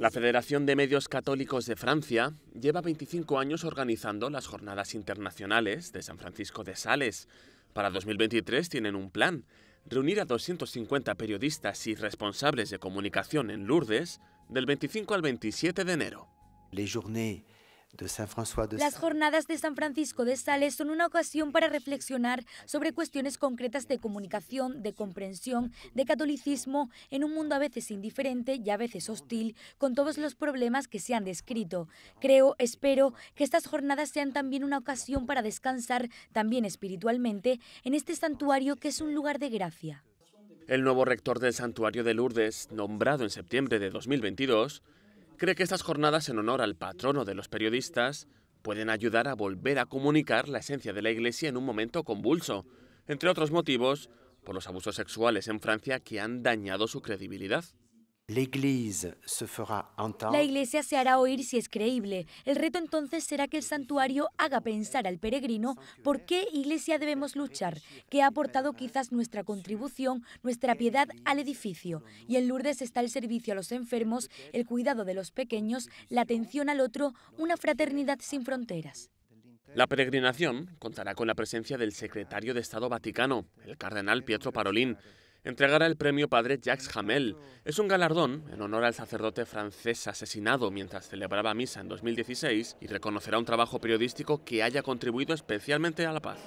La Federación de Medios Católicos de Francia lleva 25 años organizando las Jornadas Internacionales de San Francisco de Sales. Para 2023 tienen un plan, reunir a 250 periodistas y responsables de comunicación en Lourdes del 25 al 27 de enero. Las jornadas de San Francisco de Sales son una ocasión para reflexionar sobre cuestiones concretas de comunicación, de comprensión, de catolicismo, en un mundo a veces indiferente y a veces hostil, con todos los problemas que se han descrito. Creo, espero, que estas jornadas sean también una ocasión para descansar, también espiritualmente, en este santuario que es un lugar de gracia. El nuevo rector del santuario de Lourdes, nombrado en septiembre de 2022, cree que estas jornadas en honor al patrono de los periodistas pueden ayudar a volver a comunicar la esencia de la Iglesia en un momento convulso, entre otros motivos, por los abusos sexuales en Francia que han dañado su credibilidad. La iglesia se hará oír si es creíble. El reto entonces será que el santuario haga pensar al peregrino por qué iglesia debemos luchar, que ha aportado quizás nuestra contribución, nuestra piedad al edificio. Y en Lourdes está el servicio a los enfermos, el cuidado de los pequeños, la atención al otro, una fraternidad sin fronteras. La peregrinación contará con la presencia del secretario de Estado Vaticano, el cardenal Pietro Parolín, entregará el premio Padre Jacques Hamel. Es un galardón en honor al sacerdote francés asesinado mientras celebraba misa en 2016 y reconocerá un trabajo periodístico que haya contribuido especialmente a la paz.